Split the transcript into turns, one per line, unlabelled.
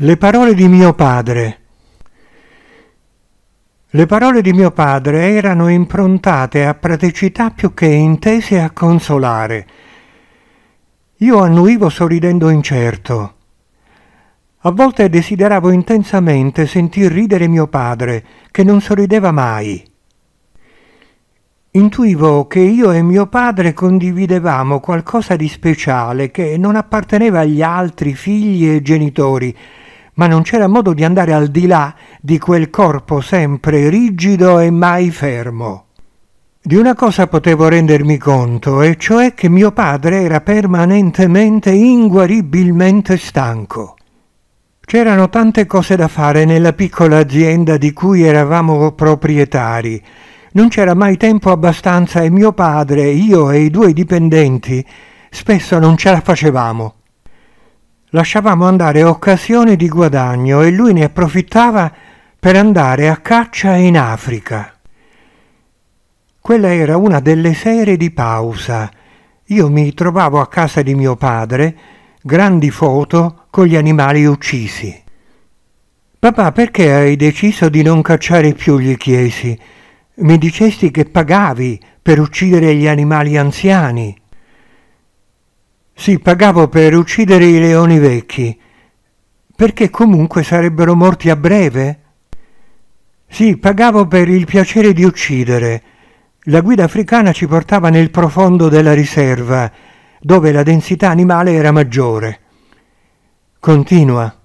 Le parole di mio padre. Le parole di mio padre erano improntate a praticità più che intese a consolare. Io annuivo sorridendo incerto. A volte desideravo intensamente sentir ridere mio padre, che non sorrideva mai. Intuivo che io e mio padre condividevamo qualcosa di speciale che non apparteneva agli altri figli e genitori, ma non c'era modo di andare al di là di quel corpo sempre rigido e mai fermo. Di una cosa potevo rendermi conto, e cioè che mio padre era permanentemente, inguaribilmente stanco. C'erano tante cose da fare nella piccola azienda di cui eravamo proprietari, non c'era mai tempo abbastanza e mio padre, io e i due dipendenti spesso non ce la facevamo. Lasciavamo andare occasioni di guadagno e lui ne approfittava per andare a caccia in Africa. Quella era una delle sere di pausa. Io mi trovavo a casa di mio padre, grandi foto con gli animali uccisi. Papà, perché hai deciso di non cacciare più? gli chiesi mi dicesti che pagavi per uccidere gli animali anziani. Sì, pagavo per uccidere i leoni vecchi, perché comunque sarebbero morti a breve. Sì, pagavo per il piacere di uccidere. La guida africana ci portava nel profondo della riserva, dove la densità animale era maggiore. Continua.